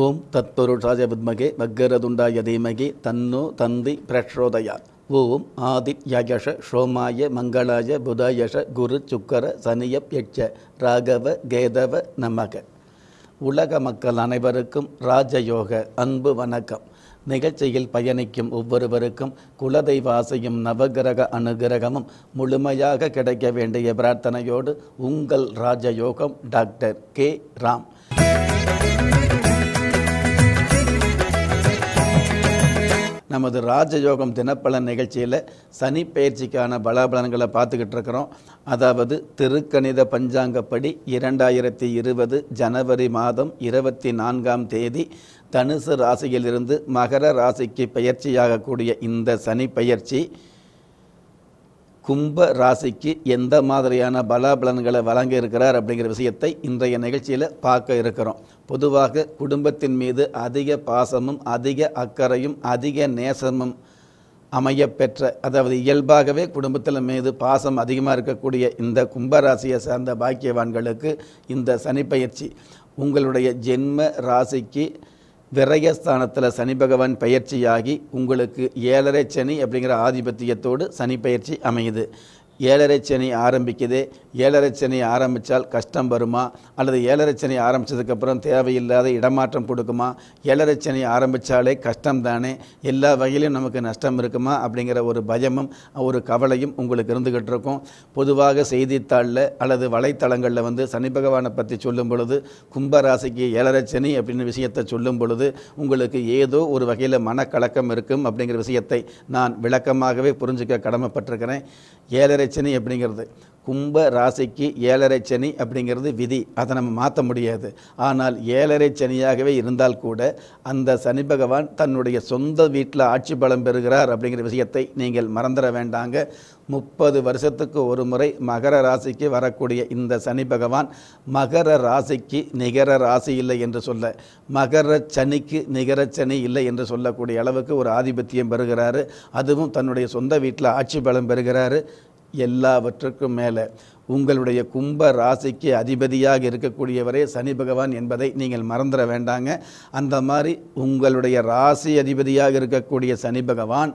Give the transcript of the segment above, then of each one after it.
ஓம் தத்பொருஷாய வித்மகே வக்கரதுண்டாய தீமகி தன்னோ தந்தி பிரக்ஷோதயா ஓம் ஆதி ஆதித்யயஷ ஷோமாய மங்களாய புதயஷ குரு சுக்கர சனியப் யட்ச ராகவ கேதவ நமக உலக மக்கள் அனைவருக்கும் ராஜயோக அன்பு வணக்கம் நிகழ்ச்சியில் பயணிக்கும் ஒவ்வொருவருக்கும் குலதெய்வாசையும் ஆசையும் நவகிரக அனுகிரகமும் முழுமையாக கிடைக்க வேண்டிய பிரார்த்தனையோடு உங்கள் ராஜயோகம் டாக்டர் கே ராம் நமது ராஜயோகம் தினப்பலன் நிகழ்ச்சியில் சனி பயிற்சிக்கான பலாபலன்களை பார்த்துக்கிட்டு இருக்கிறோம் அதாவது திருக்கணித பஞ்சாங்கப்படி இரண்டாயிரத்தி இருபது ஜனவரி மாதம் இருபத்தி நான்காம் தேதி தனுசு ராசியிலிருந்து மகர ராசிக்கு பயிற்சியாகக்கூடிய இந்த சனி பயிற்சி கும்ப ராசிக்கு எந்த மாதிரியான பலாபலன்களை வழங்க இருக்கிறார் அப்படிங்கிற விஷயத்தை இன்றைய நிகழ்ச்சியில் பார்க்க இருக்கிறோம் பொதுவாக குடும்பத்தின் மீது அதிக பாசமும் அதிக அக்கறையும் அதிக நேசமும் அமைய பெற்ற அதாவது இயல்பாகவே குடும்பத்தில் மீது பாசம் அதிகமாக இருக்கக்கூடிய இந்த கும்பராசியை சார்ந்த பாக்கியவான்களுக்கு இந்த சனிப்பயிற்சி உங்களுடைய ஜென்ம ராசிக்கு விரயஸ்தானத்தில் சனி பகவான் பயிற்சியாகி உங்களுக்கு ஏழரை சனி அப்படிங்கிற ஆதிபத்தியத்தோடு சனி பயிற்சி அமையுது ஏழரைச்சனை ஆரம்பிக்குது ஏழரைச்சனை ஆரம்பித்தால் கஷ்டம் வருமா அல்லது ஏழரைச்சனை ஆரம்பித்ததுக்கப்புறம் தேவையில்லாத இடமாற்றம் கொடுக்குமா ஏழரைச்சனை ஆரம்பித்தாலே கஷ்டம் தானே எல்லா வகையிலும் நமக்கு நஷ்டம் இருக்குமா அப்படிங்கிற ஒரு பயமும் ஒரு கவலையும் உங்களுக்கு இருந்துக்கிட்டு இருக்கும் பொதுவாக செய்தித்தாளில் அல்லது வலைத்தளங்களில் வந்து சனி பகவானை பற்றி சொல்லும் பொழுது கும்பராசிக்கு ஏழரை அப்படின்னு விஷயத்தை சொல்லும் பொழுது உங்களுக்கு ஏதோ ஒரு வகையில் மனக்கலக்கம் இருக்கும் அப்படிங்கிற விஷயத்தை நான் விளக்கமாகவே புரிஞ்சுக்க கடமைப்பட்டிருக்கிறேன் ஏழரை ஏழரை சனி அப்படிங்கிறது கும்ப ராசிக்கு ஏழரை சனி அப்படிங்கிறது விதி அதை நம்ம மாற்ற முடியாது ஆனால் ஏழரை சனியாகவே இருந்தால் கூட அந்த சனி பகவான் தன்னுடைய சொந்த வீட்டில் ஆட்சி பலம் பெறுகிறார் அப்படிங்கிற விஷயத்தை நீங்கள் மறந்துட வேண்டாங்க முப்பது வருஷத்துக்கு ஒரு முறை மகர ராசிக்கு வரக்கூடிய இந்த சனி பகவான் மகர ராசிக்கு நிகர ராசி இல்லை என்று சொல்ல மகர சனிக்கு நிகர சனி இல்லை என்று சொல்லக்கூடிய அளவுக்கு ஒரு ஆதிபத்தியம் பெறுகிறாரு அதுவும் தன்னுடைய சொந்த வீட்டில் ஆட்சி பலம் பெறுகிறாரு எல்லாவற்றுக்கும் மேலே உங்களுடைய கும்ப ராசிக்கு அதிபதியாக இருக்கக்கூடியவரே சனி பகவான் என்பதை நீங்கள் மறந்துட வேண்டாங்க அந்த மாதிரி உங்களுடைய ராசி அதிபதியாக இருக்கக்கூடிய சனி பகவான்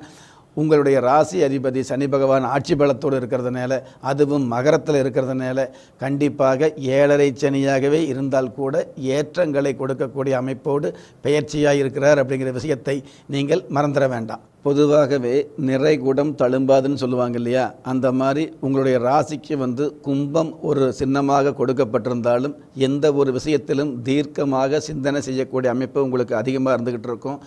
உங்களுடைய ராசி அதிபதி சனி பகவான் ஆட்சி பலத்தோடு இருக்கிறதுனால அதுவும் மகரத்தில் இருக்கிறதுனால கண்டிப்பாக ஏழரை சனியாகவே இருந்தால் கூட ஏற்றங்களை கொடுக்கக்கூடிய அமைப்போடு பெயர்ச்சியாக இருக்கிறார் அப்படிங்கிற விஷயத்தை நீங்கள் மறந்துட வேண்டாம் பொதுவாகவே நிறை குடம் தழும்பாதுன்னு சொல்லுவாங்க இல்லையா அந்த மாதிரி உங்களுடைய ராசிக்கு வந்து கும்பம் ஒரு சின்னமாக கொடுக்கப்பட்டிருந்தாலும் எந்த ஒரு விஷயத்திலும் தீர்க்கமாக சிந்தனை செய்யக்கூடிய அமைப்பு உங்களுக்கு அதிகமாக இருந்துக்கிட்டு இருக்கும்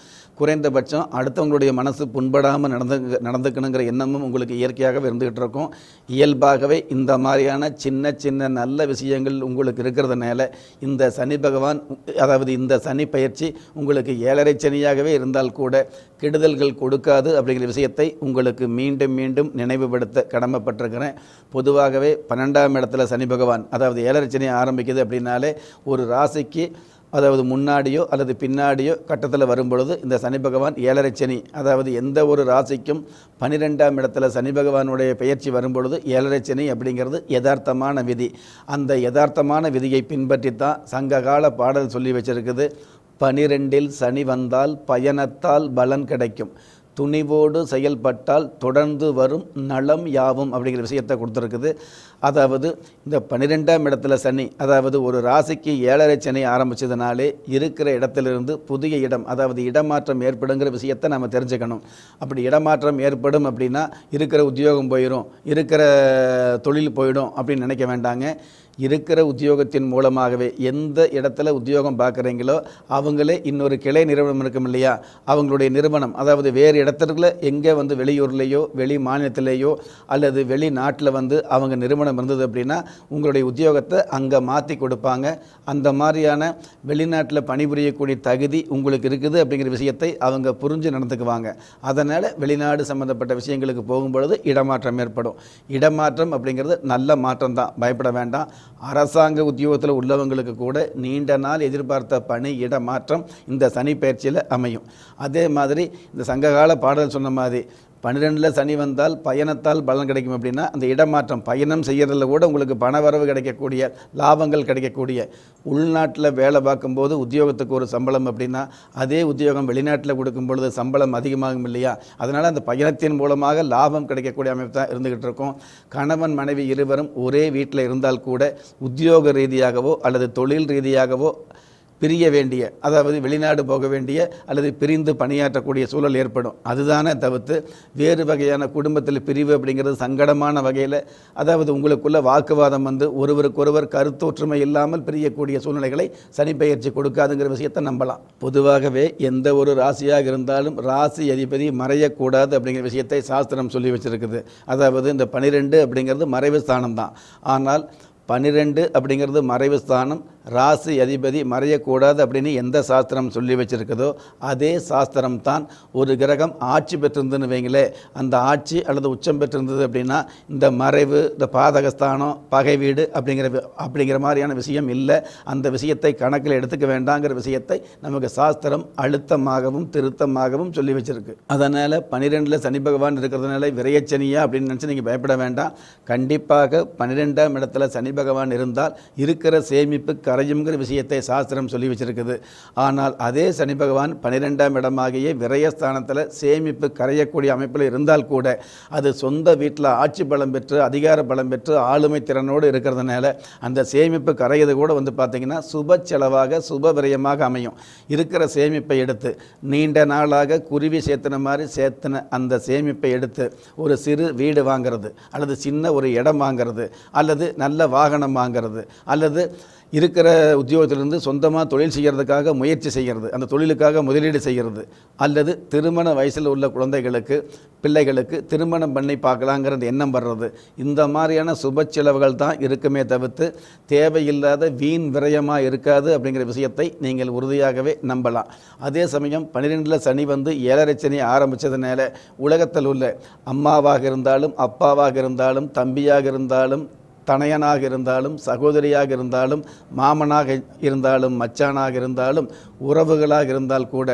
குறைந்தபட்சம் அடுத்தவங்களுடைய மனசு புண்படாமல் நடந்து நடந்துக்கணுங்கிற எண்ணமும் உங்களுக்கு இயற்கையாகவே இருந்துக்கிட்டு இருக்கும் இயல்பாகவே இந்த மாதிரியான சின்ன சின்ன நல்ல விஷயங்கள் உங்களுக்கு இருக்கிறதுனால இந்த சனி பகவான் அதாவது இந்த சனி பயிற்சி உங்களுக்கு ஏழரை சனியாகவே இருந்தால் கூட கெடுதல்கள் கொடுக்க இருக்காது அப்படிங்கிற விஷயத்தை உங்களுக்கு மீண்டும் மீண்டும் நினைவுபடுத்த கடமைப்பட்டிருக்கிறேன் பொதுவாகவே பன்னெண்டாம் இடத்துல சனி பகவான் அதாவது ஏழரச்சனை ஆரம்பிக்குது அப்படின்னாலே ஒரு ராசிக்கு அதாவது முன்னாடியோ அல்லது பின்னாடியோ கட்டத்தில் வரும்பொழுது இந்த சனி பகவான் ஏழரை சனி அதாவது எந்த ஒரு ராசிக்கும் பனிரெண்டாம் இடத்துல சனி பகவானுடைய பெயர்ச்சி வரும்பொழுது ஏழரை சனி அப்படிங்கிறது யதார்த்தமான விதி அந்த யதார்த்தமான விதியை பின்பற்றித்தான் சங்ககால பாடல் சொல்லி வச்சிருக்குது பனிரெண்டில் சனி வந்தால் பயணத்தால் பலன் கிடைக்கும் துணிவோடு செயல்பட்டால் தொடர்ந்து வரும் நலம் யாவும் அப்படிங்கிற விஷயத்தை கொடுத்துருக்குது அதாவது இந்த பன்னிரெண்டாம் இடத்துல சனி அதாவது ஒரு ராசிக்கு ஏழரை சனி ஆரம்பித்ததுனாலே இருக்கிற இடத்திலிருந்து புதிய இடம் அதாவது இடமாற்றம் ஏற்படுங்கிற விஷயத்தை நம்ம தெரிஞ்சுக்கணும் அப்படி இடமாற்றம் ஏற்படும் அப்படின்னா இருக்கிற உத்தியோகம் போயிடும் இருக்கிற தொழில் போயிடும் அப்படின்னு நினைக்க வேண்டாங்க இருக்கிற உத்தியோகத்தின் மூலமாகவே எந்த இடத்துல உத்தியோகம் பார்க்குறீங்களோ அவங்களே இன்னொரு கிளை நிறுவனம் இருக்கும் இல்லையா அவங்களுடைய நிறுவனம் அதாவது வேறு இடத்துல எங்கே வந்து வெளியூர்லேயோ வெளி மாநிலத்திலேயோ அல்லது வெளிநாட்டில் வந்து அவங்க நிறுவனம் இருந்தது அப்படின்னா உங்களுடைய உத்தியோகத்தை அங்கே மாற்றி கொடுப்பாங்க அந்த மாதிரியான வெளிநாட்டில் பணிபுரியக்கூடிய தகுதி உங்களுக்கு இருக்குது அப்படிங்கிற விஷயத்தை அவங்க புரிஞ்சு நடந்துக்குவாங்க அதனால் வெளிநாடு சம்மந்தப்பட்ட விஷயங்களுக்கு போகும்பொழுது இடமாற்றம் ஏற்படும் இடமாற்றம் அப்படிங்கிறது நல்ல மாற்றம் தான் பயப்பட வேண்டாம் அரசாங்க உத்தியோகத்தில் உள்ளவங்களுக்கு கூட நீண்ட நாள் எதிர்பார்த்த பணி இடமாற்றம் இந்த சனி பயிற்சியில் அமையும் அதே மாதிரி இந்த சங்ககால பாடல் சொன்ன மாதிரி பன்னிரெண்டில் சனி வந்தால் பயணத்தால் பலன் கிடைக்கும் அப்படின்னா அந்த இடமாற்றம் பயணம் செய்கிறதில் கூட உங்களுக்கு பண வரவு கிடைக்கக்கூடிய லாபங்கள் கிடைக்கக்கூடிய உள்நாட்டில் வேலை பார்க்கும்போது உத்தியோகத்துக்கு ஒரு சம்பளம் அப்படின்னா அதே உத்தியோகம் வெளிநாட்டில் கொடுக்கும் பொழுது சம்பளம் அதிகமாகும் இல்லையா அதனால் அந்த பயணத்தின் மூலமாக லாபம் கிடைக்கக்கூடிய அமைப்பு தான் இருந்துக்கிட்டு இருக்கும் கணவன் மனைவி இருவரும் ஒரே வீட்டில் இருந்தால் கூட உத்தியோக ரீதியாகவோ அல்லது தொழில் ரீதியாகவோ பிரிய வேண்டிய அதாவது வெளிநாடு போக வேண்டிய அல்லது பிரிந்து பணியாற்றக்கூடிய சூழல் ஏற்படும் அதுதானே தவிர்த்து வேறு வகையான குடும்பத்தில் பிரிவு அப்படிங்கிறது சங்கடமான வகையில் அதாவது உங்களுக்குள்ள வாக்குவாதம் வந்து ஒருவருக்கொருவர் கருத்தொற்றுமை இல்லாமல் பிரியக்கூடிய சூழ்நிலைகளை சனிப்பயிற்சி கொடுக்காதுங்கிற விஷயத்தை நம்பலாம் பொதுவாகவே எந்த ஒரு ராசியாக இருந்தாலும் ராசி அதிபதி மறையக்கூடாது அப்படிங்கிற விஷயத்தை சாஸ்திரம் சொல்லி வச்சிருக்குது அதாவது இந்த பனிரெண்டு அப்படிங்கிறது மறைவு ஸ்தானம் தான் ஆனால் பன்னிரெண்டு அப்படிங்கிறது மறைவு ஸ்தானம் ராசி அதிபதி மறையக்கூடாது அப்படின்னு எந்த சாஸ்திரம் சொல்லி வச்சுருக்குதோ அதே சாஸ்திரம் தான் ஒரு கிரகம் ஆட்சி பெற்றிருந்துன்னு வைங்களே அந்த ஆட்சி அல்லது உச்சம் பெற்றிருந்தது அப்படின்னா இந்த மறைவு இந்த பாதகஸ்தானம் பகை வீடு அப்படிங்கிற அப்படிங்கிற மாதிரியான விஷயம் இல்லை அந்த விஷயத்தை கணக்கில் எடுத்துக்க வேண்டாங்கிற விஷயத்தை நமக்கு சாஸ்திரம் அழுத்தமாகவும் திருத்தமாகவும் சொல்லி வச்சுருக்கு அதனால் பன்னிரெண்டில் சனி பகவான் இருக்கிறதுனால விரையச்சனியா அப்படின்னு நினச்சி நீங்கள் பயப்பட வேண்டாம் கண்டிப்பாக பன்னிரெண்டாம் இடத்துல சனி பகவான் இருந்தால் இருக்கிற சேமிப்பு கரையுங்கிற விஷயத்தை சாஸ்திரம் சொல்லி வச்சிருக்குது ஆனால் அதே சனி பகவான் பன்னிரெண்டாம் இடமாகிய விரயஸ்தானத்தில் சேமிப்பு கரையக்கூடிய அமைப்பில் இருந்தால் கூட அது சொந்த வீட்டில் ஆட்சி பலம் பெற்று அதிகார பலம் பெற்று ஆளுமை திறனோடு இருக்கிறதுனால அந்த சேமிப்பு கரையது கூட வந்து பார்த்திங்கன்னா சுப செலவாக சுப விரயமாக அமையும் இருக்கிற சேமிப்பை எடுத்து நீண்ட நாளாக குருவி சேர்த்தன மாதிரி சேர்த்தன அந்த சேமிப்பை எடுத்து ஒரு சிறு வீடு வாங்கிறது அல்லது சின்ன ஒரு இடம் வாங்கிறது அல்லது நல்ல வா வாகனம் வாங்கிறது அல்லது இருக்கிற உத்தியோகத்திலிருந்து சொந்தமாக தொழில் செய்கிறதுக்காக முயற்சி செய்கிறது அந்த தொழிலுக்காக முதலீடு செய்கிறது அல்லது திருமண வயசில் உள்ள குழந்தைகளுக்கு பிள்ளைகளுக்கு திருமணம் பண்ணி அந்த எண்ணம் வர்றது இந்த மாதிரியான சுப செலவுகள் தான் இருக்குமே தவிர்த்து தேவையில்லாத வீண் விரயமாக இருக்காது அப்படிங்கிற விஷயத்தை நீங்கள் உறுதியாகவே நம்பலாம் அதே சமயம் பன்னிரெண்டில் சனி வந்து ஏழரை ஆரம்பித்ததுனால உலகத்தில் உள்ள அம்மாவாக இருந்தாலும் அப்பாவாக இருந்தாலும் தம்பியாக இருந்தாலும் தனையனாக இருந்தாலும் சகோதரியாக இருந்தாலும் மாமனாக இருந்தாலும் மச்சானாக இருந்தாலும் உறவுகளாக இருந்தால் கூட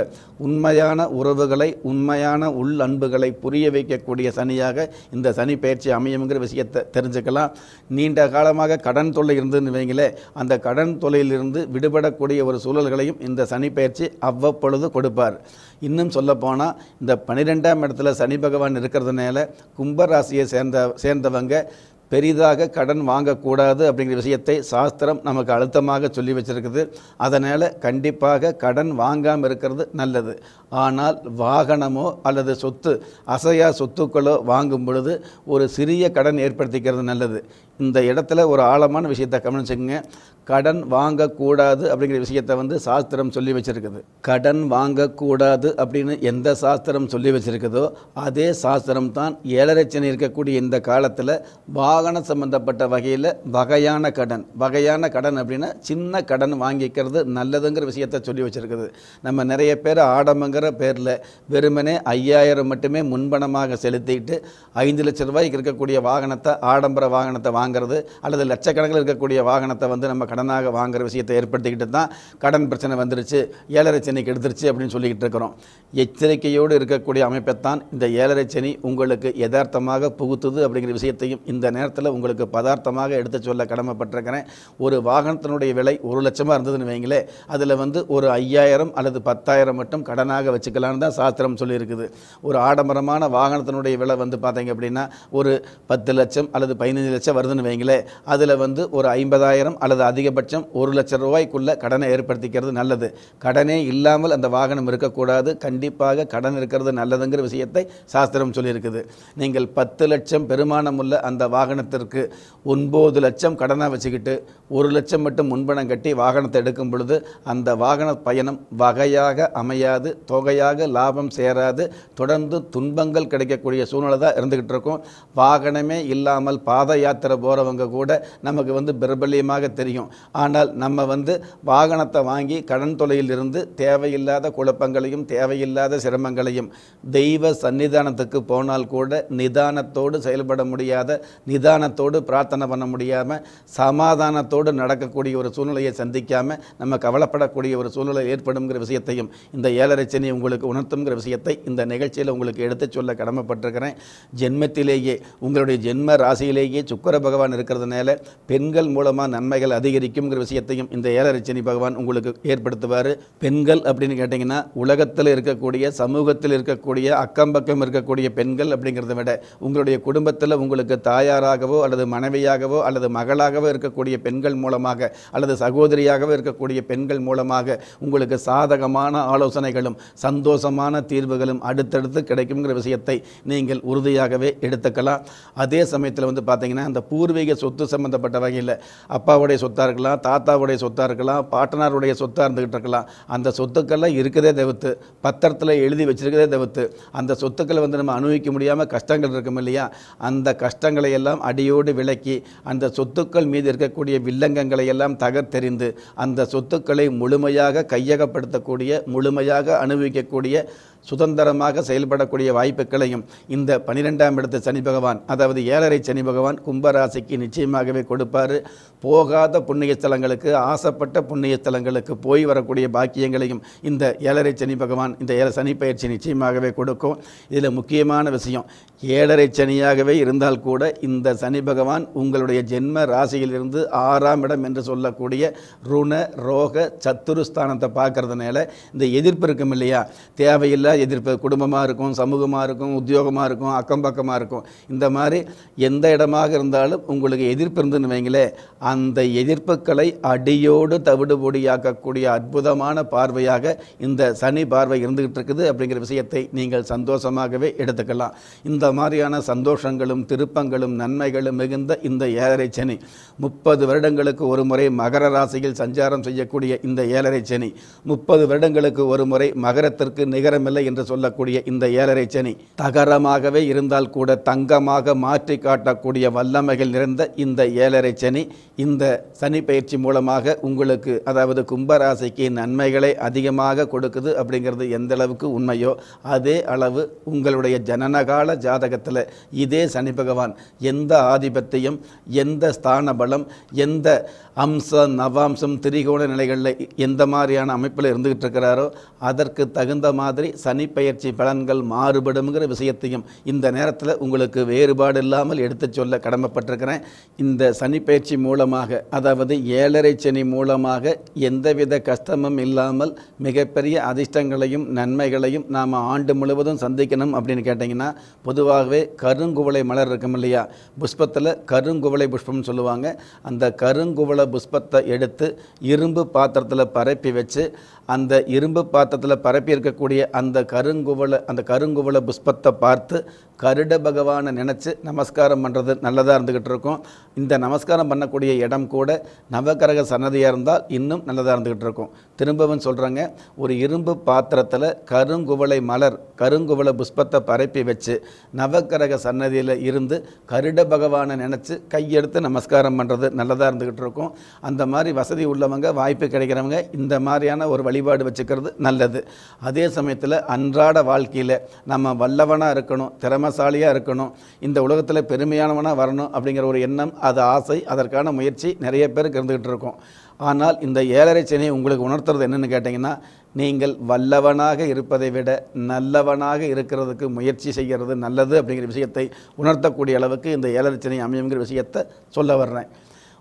உண்மையான உறவுகளை உண்மையான உள் அன்புகளை புரிய வைக்கக்கூடிய சனியாக இந்த சனி பயிற்சி அமையுங்கிற விஷயத்தை தெரிஞ்சுக்கலாம் நீண்ட காலமாக கடன் தொல்லை இருந்ததுன்னு வைங்களே அந்த கடன் தொல்லையிலிருந்து விடுபடக்கூடிய ஒரு சூழல்களையும் இந்த சனி பயிற்சி அவ்வப்பொழுது கொடுப்பார் இன்னும் சொல்லப்போனால் இந்த பன்னிரெண்டாம் இடத்துல சனி பகவான் இருக்கிறதுனால கும்பராசியை சேர்ந்த சேர்ந்தவங்க பெரிதாக கடன் வாங்கக்கூடாது அப்படிங்கிற விஷயத்தை சாஸ்திரம் நமக்கு அழுத்தமாக சொல்லி வச்சுருக்குது அதனால் கண்டிப்பாக கடன் வாங்காமல் இருக்கிறது நல்லது ஆனால் வாகனமோ அல்லது சொத்து அசையா சொத்துக்களோ வாங்கும் பொழுது ஒரு சிறிய கடன் ஏற்படுத்திக்கிறது நல்லது இந்த இடத்துல ஒரு ஆழமான விஷயத்தை கவனிச்சுங்க கடன் வாங்கக்கூடாது அப்படிங்கிற விஷயத்தை வந்து சாஸ்திரம் சொல்லி வச்சுருக்குது கடன் வாங்கக்கூடாது அப்படின்னு எந்த சாஸ்திரம் சொல்லி வச்சுருக்குதோ அதே சாஸ்திரம் தான் ஏழரைச்சனை இருக்கக்கூடிய இந்த காலத்தில் வாகன சம்பந்தப்பட்ட வகையில் வகையான கடன் வகையான கடன் அப்படின்னா சின்ன கடன் வாங்கிக்கிறது நல்லதுங்கிற விஷயத்தை சொல்லி வச்சுருக்குது நம்ம நிறைய பேர் ஆடம்பங்கிற பேரில் வெறுமனே ஐயாயிரம் மட்டுமே முன்பணமாக செலுத்திட்டு ஐந்து லட்ச ரூபாய்க்கு இருக்கக்கூடிய வாகனத்தை ஆடம்பர வாகனத்தை வாங்கிறது அல்லது லட்சக்கணக்கில் இருக்கக்கூடிய வாகனத்தை வந்து நம்ம கடனாக வாங்குற விஷயத்தை ஏற்படுத்திக்கிட்டு தான் கடன் பிரச்சனை வந்துருச்சு ஏழரை சென்னைக்கு எடுத்துருச்சு அப்படின்னு சொல்லிக்கிட்டு இருக்கிறோம் எச்சரிக்கையோடு இருக்கக்கூடிய அமைப்பைத்தான் இந்த ஏழரை சனி உங்களுக்கு யதார்த்தமாக புகுத்துது அப்படிங்கிற விஷயத்தையும் இந்த நேரத்தில் உங்களுக்கு பதார்த்தமாக எடுத்து சொல்ல கடமைப்பட்டிருக்கிறேன் ஒரு வாகனத்தினுடைய விலை ஒரு லட்சமாக இருந்ததுன்னு வைங்களே அதில் வந்து ஒரு ஐயாயிரம் அல்லது பத்தாயிரம் மட்டும் கடனாக வச்சுக்கலான்னு தான் சாஸ்திரம் சொல்லியிருக்குது ஒரு ஆடம்பரமான வாகனத்தினுடைய விலை வந்து பார்த்தீங்க அப்படின்னா ஒரு பத்து லட்சம் அல்லது பதினஞ்சு லட்சம் வருதுன்னு வைங்களே அதில் வந்து ஒரு ஐம்பதாயிரம் அல்லது அதிக அதிகபட்சம் ஒரு லட்சம் ரூபாய்க்குள்ளே கடனை ஏற்படுத்திக்கிறது நல்லது கடனே இல்லாமல் அந்த வாகனம் இருக்கக்கூடாது கண்டிப்பாக கடன் இருக்கிறது நல்லதுங்கிற விஷயத்தை சாஸ்திரம் சொல்லியிருக்குது நீங்கள் பத்து லட்சம் பெருமானம் உள்ள அந்த வாகனத்திற்கு ஒன்பது லட்சம் கடனாக வச்சுக்கிட்டு ஒரு லட்சம் மட்டும் முன்பணம் கட்டி வாகனத்தை எடுக்கும் பொழுது அந்த வாகன பயணம் வகையாக அமையாது தொகையாக லாபம் சேராது தொடர்ந்து துன்பங்கள் கிடைக்கக்கூடிய சூழ்நிலை தான் இருந்துக்கிட்டு இருக்கும் வாகனமே இல்லாமல் பாத யாத்திரை போகிறவங்க கூட நமக்கு வந்து பிரபல்யமாக தெரியும் ஆனால் நம்ம வந்து வாகனத்தை வாங்கி கடன் தொலையிலிருந்து தேவையில்லாத குழப்பங்களையும் தேவையில்லாத சிரமங்களையும் தெய்வ சன்னிதானத்துக்கு போனால் கூட நிதானத்தோடு செயல்பட முடியாத நிதானத்தோடு பிரார்த்தனை பண்ண முடியாமல் சமாதானத்தோடு நடக்கக்கூடிய ஒரு சூழ்நிலையை சந்திக்காமல் நம்ம கவலைப்படக்கூடிய ஒரு சூழ்நிலை ஏற்படுங்கிற விஷயத்தையும் இந்த ஏழரைச்சனை உங்களுக்கு உணர்த்துங்கிற விஷயத்தை இந்த நிகழ்ச்சியில் உங்களுக்கு எடுத்துச் சொல்ல கடமைப்பட்டிருக்கிறேன் ஜென்மத்திலேயே உங்களுடைய ஜென்ம ராசியிலேயே சுக்கர பகவான் இருக்கிறதுனால பெண்கள் மூலமாக நன்மைகள் அதிகம் அதிகரிக்கும்ங்கிற விஷயத்தையும் இந்த ஏழரை பகவான் உங்களுக்கு ஏற்படுத்துவார் பெண்கள் அப்படின்னு கேட்டிங்கன்னா உலகத்தில் இருக்கக்கூடிய சமூகத்தில் இருக்கக்கூடிய அக்கம் பக்கம் இருக்கக்கூடிய பெண்கள் அப்படிங்கிறத விட உங்களுடைய குடும்பத்தில் உங்களுக்கு தாயாராகவோ அல்லது மனைவியாகவோ அல்லது மகளாகவோ இருக்கக்கூடிய பெண்கள் மூலமாக அல்லது சகோதரியாகவோ இருக்கக்கூடிய பெண்கள் மூலமாக உங்களுக்கு சாதகமான ஆலோசனைகளும் சந்தோஷமான தீர்வுகளும் அடுத்தடுத்து கிடைக்கும்ங்கிற விஷயத்தை நீங்கள் உறுதியாகவே எடுத்துக்கலாம் அதே சமயத்தில் வந்து பார்த்தீங்கன்னா அந்த பூர்வீக சொத்து சம்மந்தப்பட்ட வகையில் அப்பாவுடைய சொத்தாக சொத்தாக இருக்கலாம் தாத்தாவுடைய சொத்தாக இருக்கலாம் பாட்டனாருடைய சொத்தாக இருந்துக்கிட்டு இருக்கலாம் அந்த சொத்துக்கள்லாம் இருக்கிறதே தவிர்த்து பத்திரத்தில் எழுதி வச்சுருக்கதே தவிர்த்து அந்த சொத்துக்களை வந்து நம்ம அனுபவிக்க முடியாமல் கஷ்டங்கள் இருக்கும் இல்லையா அந்த கஷ்டங்களை எல்லாம் அடியோடு விளக்கி அந்த சொத்துக்கள் மீது இருக்கக்கூடிய வில்லங்கங்களை எல்லாம் தகர்த்தெறிந்து அந்த சொத்துக்களை முழுமையாக கையகப்படுத்தக்கூடிய முழுமையாக அனுபவிக்கக்கூடிய சுதந்திரமாக செயல்படக்கூடிய வாய்ப்புகளையும் இந்த பனிரெண்டாம் இடத்து சனி பகவான் அதாவது ஏழரை சனி பகவான் கும்பராசிக்கு நிச்சயமாகவே கொடுப்பார் போகாத புண்ணிய ஸ்தலங்களுக்கு ஆசைப்பட்ட புண்ணிய ஸ்தலங்களுக்கு போய் வரக்கூடிய பாக்கியங்களையும் இந்த ஏழரை சனி பகவான் இந்த ஏழை சனி பயிற்சி நிச்சயமாகவே கொடுக்கும் இதில் முக்கியமான விஷயம் ஏழரை சனியாகவே இருந்தால் கூட இந்த சனி பகவான் உங்களுடைய ஜென்ம ராசியிலிருந்து ஆறாம் இடம் என்று சொல்லக்கூடிய ருண ரோக சத்துருஸ்தானத்தை பார்க்கறதுனால இந்த எதிர்ப்பு இருக்கும் இல்லையா தேவையில்லா எதிர்ப்பு குடும்பமாக இருக்கும் சமூகமாக இருக்கும் உத்தியோகமாக இருக்கும் அக்கம் பக்கமாக இருக்கும் இந்த மாதிரி எந்த இடமாக இருந்தாலும் உங்களுக்கு எதிர்ப்பு இருந்துன்னு வைங்களேன் அந்த எதிர்ப்புகளை அடியோடு தவிடுபொடியாக்கக்கூடிய அற்புதமான பார்வையாக இந்த சனி பார்வை இருந்துகிட்டு இருக்குது அப்படிங்கிற விஷயத்தை நீங்கள் சந்தோஷமாகவே எடுத்துக்கலாம் இந்த மாதிரியான சந்தோஷங்களும் திருப்பங்களும் நன்மைகளும் மிகுந்த இந்த ஏழரை சனி முப்பது வருடங்களுக்கு ஒரு முறை மகர ராசியில் சஞ்சாரம் செய்யக்கூடிய இந்த ஏழரை சனி முப்பது வருடங்களுக்கு ஒரு முறை மகரத்திற்கு நிகரமில்லை என்று சொல்லக்கூடிய இந்த ஏழரை சனி தகரமாகவே இருந்தால் கூட தங்கமாக மாற்றி காட்டக்கூடிய வல்லமைகள் நிறைந்த இந்த ஏழரை சனி இந்த சனி பயிற்சி மூலமாக உங்களுக்கு அதாவது கும்பராசிக்கு நன்மைகளை அதிகமாக கொடுக்குது அப்படிங்கிறது எந்த அளவுக்கு உண்மையோ அதே அளவு உங்களுடைய ஜனனகால ஜாதகத்தில் இதே சனி பகவான் எந்த ஆதிபத்தியம் எந்த ஸ்தான பலம் எந்த அம்ச நவாம்சம் திரிகோண நிலைகளில் எந்த மாதிரியான அமைப்பில் இருந்துகிட்டு இருக்கிறாரோ அதற்கு தகுந்த மாதிரி சனி பயிற்சி பலன்கள் மாறுபடுங்கிற விஷயத்தையும் இந்த நேரத்தில் உங்களுக்கு வேறுபாடு இல்லாமல் எடுத்து சொல்ல கடமைப்பட்டிருக்கிறேன் இந்த சனி பயிற்சி மூலமாக அதாவது ஏழரை சனி மூலமாக எந்தவித கஷ்டமும் இல்லாமல் மிகப்பெரிய அதிர்ஷ்டங்களையும் நன்மைகளையும் நாம் ஆண்டு முழுவதும் சந்திக்கணும் அப்படின்னு கேட்டிங்கன்னா பொதுவாகவே கருங்குவளை மலர் இருக்கும் இல்லையா புஷ்பத்தில் கருங்குவளை புஷ்பம்னு சொல்லுவாங்க அந்த கருங்குவளை புஷ்பத்தை எடுத்து இரும்பு பாத்திரத்தில் பரப்பி வச்சு அந்த இரும்பு பாத்திரத்தில் பரப்பி இருக்கக்கூடிய அந்த கருங்குவளை அந்த கருங்குவளை புஷ்பத்தை பார்த்து கருட பகவானை நினச்சி நமஸ்காரம் பண்ணுறது நல்லதாக இருந்துக்கிட்டு இருக்கும் இந்த நமஸ்காரம் பண்ணக்கூடிய இடம் கூட நவகரக சன்னதியாக இருந்தால் இன்னும் நல்லதாக இருந்துக்கிட்டு இருக்கும் திரும்பவும் சொல்கிறாங்க ஒரு இரும்பு பாத்திரத்தில் கருங்குவளை மலர் கருங்குவளை புஷ்பத்தை பரப்பி வச்சு நவகரக சன்னதியில் இருந்து கருட பகவானை நினச்சி கையெடுத்து நமஸ்காரம் பண்ணுறது நல்லதாக இருந்துக்கிட்டு இருக்கும் அந்த மாதிரி வசதி உள்ளவங்க வாய்ப்பு கிடைக்கிறவங்க இந்த மாதிரியான ஒரு வழி வழிபாடு வச்சுக்கிறது நல்லது அதே சமயத்தில் அன்றாட வாழ்க்கையில் நம்ம வல்லவனாக இருக்கணும் திறமசாலியாக இருக்கணும் இந்த உலகத்தில் பெருமையானவனாக வரணும் அப்படிங்கிற ஒரு எண்ணம் அது ஆசை அதற்கான முயற்சி நிறைய பேருக்கு இருந்துக்கிட்டு இருக்கோம் ஆனால் இந்த ஏழரை சனி உங்களுக்கு உணர்த்துறது என்னென்னு கேட்டிங்கன்னா நீங்கள் வல்லவனாக இருப்பதை விட நல்லவனாக இருக்கிறதுக்கு முயற்சி செய்கிறது நல்லது அப்படிங்கிற விஷயத்தை உணர்த்தக்கூடிய அளவுக்கு இந்த ஏழரை சனி அமையுங்கிற விஷயத்தை சொல்ல வர்றேன்